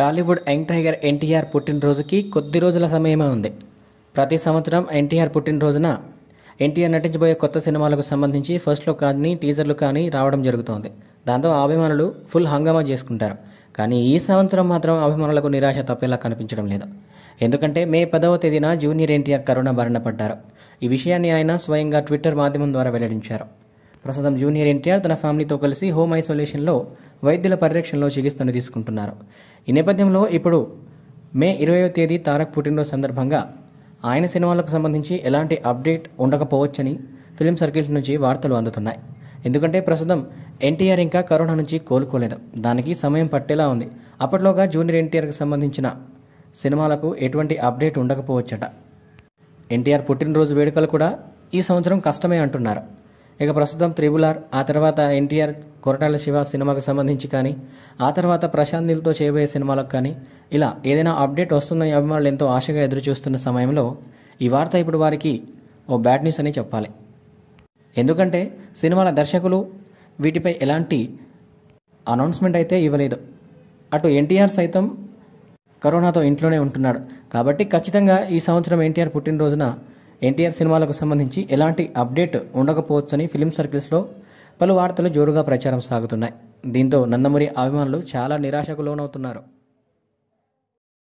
Tollywood young tiger NTR పుట్టినరోజుకి కొద్ది రోజుల సమయమే ఉంది ప్రతి సంవత్సరం ఎన్టీఆర్ పుట్టినరోజున ఎన్టీఆర్ నటించబోయే కొత్త సినిమాలకు సంబంధించి ఫస్ట్లో కానీ టీజర్లు కానీ రావడం జరుగుతోంది దాంతో అభిమానులు ఫుల్ హంగామా చేసుకుంటారు కానీ ఈ సంవత్సరం మాత్రం అభిమానులకు నిరాశ తప్పేలా కనిపించడం లేదు ఎందుకంటే మే పదవ తేదీన జూనియర్ ఎన్టీఆర్ కరోనా బారిన పడ్డారు ఈ విషయాన్ని ఆయన స్వయంగా ట్విట్టర్ మాధ్యమం ద్వారా వెల్లడించారు ప్రస్తుతం జూనియర్ ఎన్టీఆర్ తన ఫ్యామిలీతో కలిసి హోమ్ ఐసోలేషన్లో వైద్యుల పరిరక్షణలో చికిత్సను తీసుకుంటున్నారు ఈ నేపథ్యంలో ఇప్పుడు మే ఇరవయో తేదీ తారక్ పుట్టినరోజు సందర్భంగా ఆయన సినిమాలకు సంబంధించి ఎలాంటి అప్డేట్ ఉండకపోవచ్చని ఫిలిం సర్కిల్స్ నుంచి వార్తలు అందుతున్నాయి ఎందుకంటే ప్రస్తుతం ఎన్టీఆర్ ఇంకా కరోనా నుంచి కోలుకోలేదు దానికి సమయం పట్టేలా ఉంది అప్పట్లోగా జూనియర్ ఎన్టీఆర్కి సంబంధించిన సినిమాలకు ఎటువంటి అప్డేట్ ఉండకపోవచ్చట ఎన్టీఆర్ పుట్టినరోజు వేడుకలు కూడా ఈ సంవత్సరం కష్టమే అంటున్నారు ఇక ప్రస్తుతం త్రిబులార్ ఆ తర్వాత ఎన్టీఆర్ కొరటాల శివ సినిమాకు సంబంధించి కానీ ఆ తర్వాత ప్రశాంత్ నీల్తో చేయబోయే సినిమాలకు కానీ ఇలా ఏదైనా అప్డేట్ వస్తుందని అభిమానులు ఎంతో ఆశగా ఎదురుచూస్తున్న సమయంలో ఈ వార్త ఇప్పుడు వారికి ఓ బ్యాడ్ న్యూస్ అని చెప్పాలి ఎందుకంటే సినిమాల దర్శకులు వీటిపై ఎలాంటి అనౌన్స్మెంట్ అయితే ఇవ్వలేదు అటు ఎన్టీఆర్ సైతం కరోనాతో ఇంట్లోనే ఉంటున్నాడు కాబట్టి ఖచ్చితంగా ఈ సంవత్సరం ఎన్టీఆర్ పుట్టినరోజున ఎన్టీఆర్ సినిమాలకు సంబంధించి ఎలాంటి అప్డేట్ ఉండకపోవచ్చని ఫిలిం సర్కిల్స్లో పలు వార్తలు జోరుగా ప్రచారం సాగుతున్నాయి దీంతో నందమూరి అభిమానులు చాలా నిరాశకు లోనవుతున్నారు